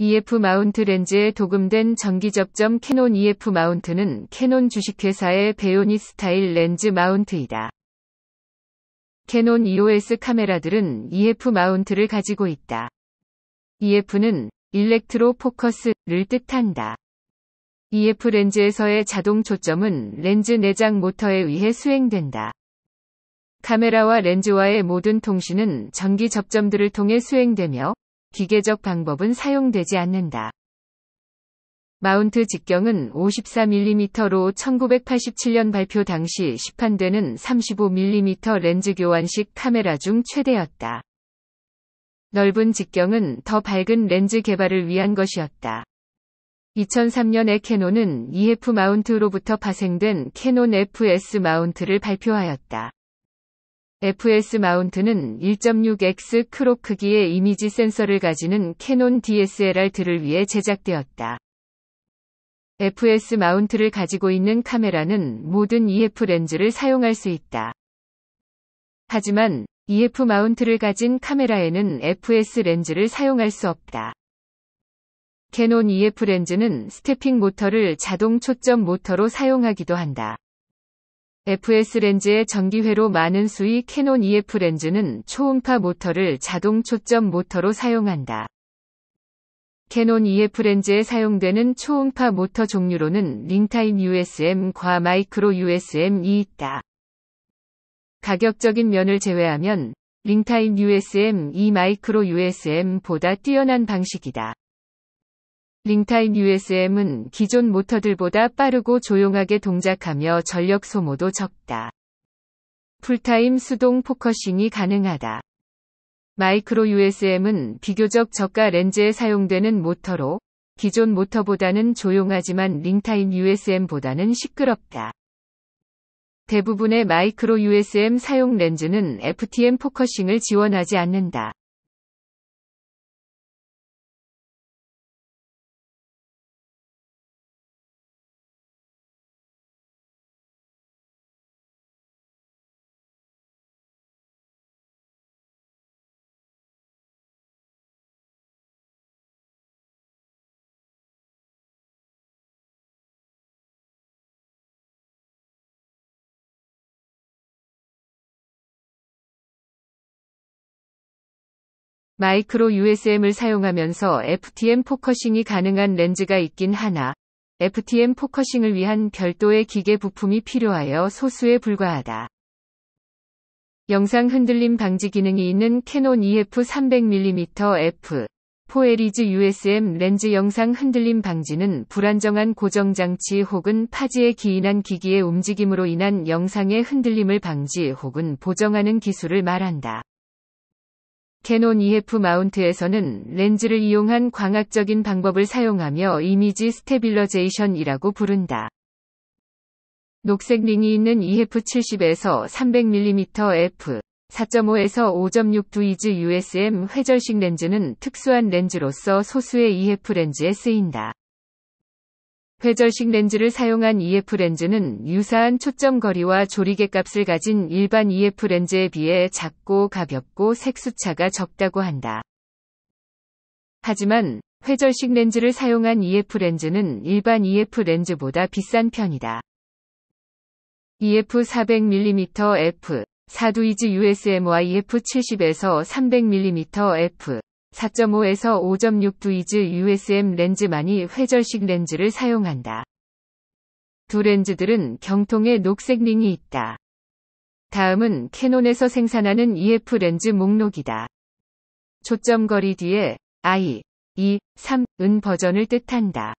EF 마운트 렌즈에 도금된 전기접점 캐논 EF 마운트는 캐논 주식회사의 베요니 스타일 렌즈 마운트이다. 캐논 EOS 카메라들은 EF 마운트를 가지고 있다. EF는 일렉트로 포커스를 뜻한다. EF 렌즈에서의 자동 초점은 렌즈 내장 모터에 의해 수행된다. 카메라와 렌즈와의 모든 통신은 전기 접점들을 통해 수행되며 기계적 방법은 사용되지 않는다. 마운트 직경은 54mm로 1987년 발표 당시 시판되는 35mm 렌즈 교환식 카메라 중 최대였다. 넓은 직경은 더 밝은 렌즈 개발을 위한 것이었다. 2003년에 캐논은 EF 마운트로부터 파생된 캐논 FS 마운트를 발표하였다. FS 마운트는 1.6x 크롭 크기의 이미지 센서를 가지는 캐논 DSLR 들을 위해 제작되었다. FS 마운트를 가지고 있는 카메라는 모든 EF 렌즈를 사용할 수 있다. 하지만 EF 마운트를 가진 카메라에는 FS 렌즈를 사용할 수 없다. 캐논 EF 렌즈는 스태핑 모터를 자동 초점 모터로 사용하기도 한다. FS 렌즈의 전기회로 많은 수위 캐논 EF 렌즈는 초음파 모터를 자동 초점 모터로 사용한다. 캐논 EF 렌즈에 사용되는 초음파 모터 종류로는 링타임 USM과 마이크로 USM이 있다. 가격적인 면을 제외하면 링타임 USM 이 마이크로 USM보다 뛰어난 방식이다. 링타임 USM은 기존 모터들보다 빠르고 조용하게 동작하며 전력 소모도 적다. 풀타임 수동 포커싱이 가능하다. 마이크로 USM은 비교적 저가 렌즈에 사용되는 모터로 기존 모터보다는 조용하지만 링타임 USM보다는 시끄럽다. 대부분의 마이크로 USM 사용 렌즈는 FTM 포커싱을 지원하지 않는다. 마이크로 USM을 사용하면서 FTM 포커싱이 가능한 렌즈가 있긴 하나 FTM 포커싱을 위한 별도의 기계 부품이 필요하여 소수에 불과하다. 영상 흔들림 방지 기능이 있는 캐논 EF 300mm f 4LEG USM 렌즈 영상 흔들림 방지는 불안정한 고정장치 혹은 파지에 기인한 기기의 움직임으로 인한 영상의 흔들림을 방지 혹은 보정하는 기술을 말한다. 캐논 EF 마운트에서는 렌즈를 이용한 광학적인 방법을 사용하며 이미지 스테빌러제이션이라고 부른다. 녹색 링이 있는 EF 70에서 300mm f 4.5에서 5.6 두이즈 USM 회절식 렌즈는 특수한 렌즈로서 소수의 EF 렌즈에 쓰인다. 회절식 렌즈를 사용한 EF 렌즈는 유사한 초점 거리와 조리개 값을 가진 일반 EF 렌즈에 비해 작고 가볍고 색수차가 적다고 한다. 하지만 회절식 렌즈를 사용한 EF 렌즈는 일반 EF 렌즈보다 비싼 편이다. EF 400mm f 4두이즈 USMY f 70에서 300mm e f 4.5에서 5.6 두이즈 USM 렌즈만이 회절식 렌즈를 사용한다. 두 렌즈들은 경통에 녹색 링이 있다. 다음은 캐논에서 생산하는 EF 렌즈 목록이다. 초점 거리 뒤에 I, E, 3은 버전을 뜻한다.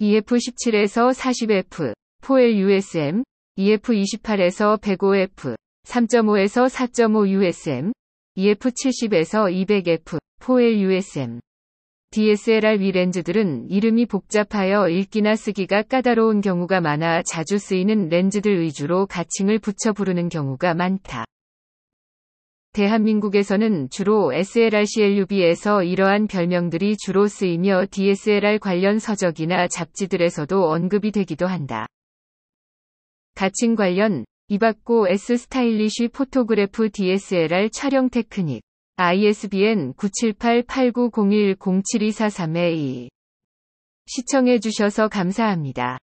EF17에서 40F, 4L USM, EF28에서 105F, 3.5에서 4.5 USM, EF70에서 200F, 4LUSM. DSLR 위 렌즈들은 이름이 복잡하여 읽기나 쓰기가 까다로운 경우가 많아 자주 쓰이는 렌즈들 위주로 가칭을 붙여 부르는 경우가 많다. 대한민국에서는 주로 SLR-CLUB에서 이러한 별명들이 주로 쓰이며 DSLR 관련 서적이나 잡지들에서도 언급이 되기도 한다. 가칭 관련, 이박고 S 스타일리쉬 포토그래프 DSLR 촬영 테크닉 ISBN 9 7 8 8 9 0 1 0 7 2 4 3 a 시청해주셔서 감사합니다.